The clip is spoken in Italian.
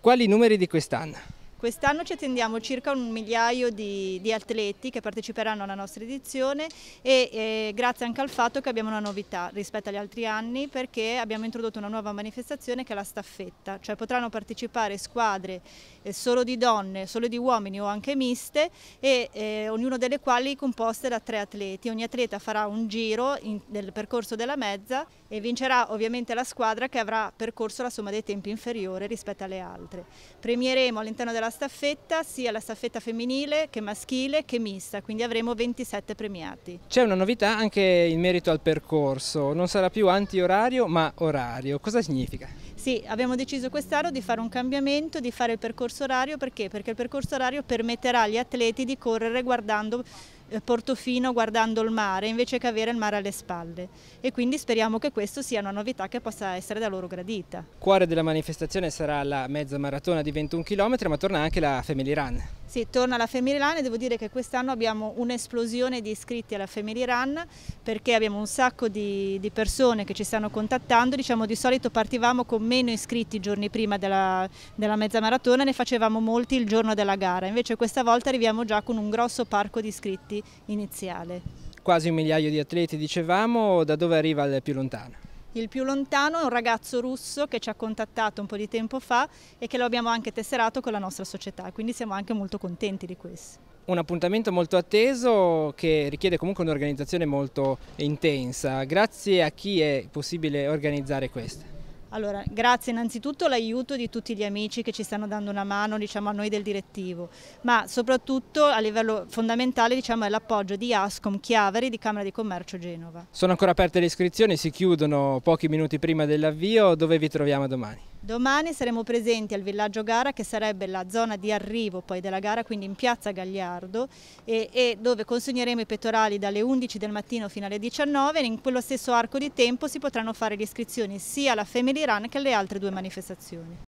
Quali i numeri di quest'anno? Quest'anno ci attendiamo circa un migliaio di, di, atleti che parteciperanno alla nostra edizione e, e grazie anche al fatto che abbiamo una novità rispetto agli altri anni perché abbiamo introdotto una nuova manifestazione che è la staffetta, cioè potranno partecipare squadre eh, solo di donne, solo di uomini o anche miste e eh, ognuna delle quali composte da tre atleti. Ogni atleta farà un giro in, nel percorso della mezza e vincerà ovviamente la squadra che avrà percorso la somma dei tempi inferiore rispetto alle altre. Premieremo all'interno della staffetta sia la staffetta femminile che maschile che mista, quindi avremo 27 premiati. C'è una novità anche in merito al percorso, non sarà più anti-orario ma orario, cosa significa? Sì, abbiamo deciso quest'anno di fare un cambiamento, di fare il percorso orario perché? Perché il percorso orario permetterà agli atleti di correre guardando eh, Portofino guardando il mare invece che avere il mare alle spalle e quindi speriamo che questa sia una novità che possa essere da loro gradita. Cuore della manifestazione sarà la mezza maratona di 21 km ma torna anche la Family Run. Sì, torna alla Family Run e devo dire che quest'anno abbiamo un'esplosione di iscritti alla Family Run perché abbiamo un sacco di, di, persone che ci stanno contattando, diciamo di solito partivamo con meno iscritti i giorni prima della, della mezza maratona, ne facevamo molti il giorno della gara, invece questa volta arriviamo già con un grosso parco di iscritti iniziale. Quasi un migliaio di atleti dicevamo, da dove arriva il più lontano? Il più lontano è un ragazzo russo che ci ha contattato un po' di tempo fa e che lo abbiamo anche tesserato con la nostra società, quindi siamo anche molto contenti di questo. Un appuntamento molto atteso che richiede comunque un'organizzazione molto intensa. Grazie a chi è possibile organizzare questo? Allora, grazie innanzitutto all'aiuto di tutti gli amici che ci stanno dando una mano diciamo, a noi del direttivo, ma soprattutto a livello fondamentale diciamo, è l'appoggio di Ascom Chiaveri di Camera di Commercio Genova. Sono ancora aperte le iscrizioni, si chiudono pochi minuti prima dell'avvio, dove vi troviamo domani? Domani saremo presenti al villaggio gara che sarebbe la zona di arrivo poi della gara, quindi in piazza Gagliardo e, e dove consegneremo i pettorali dalle 11 del mattino fino alle 19 e in quello stesso arco di tempo si potranno fare le iscrizioni sia alla Family Run che alle altre due manifestazioni.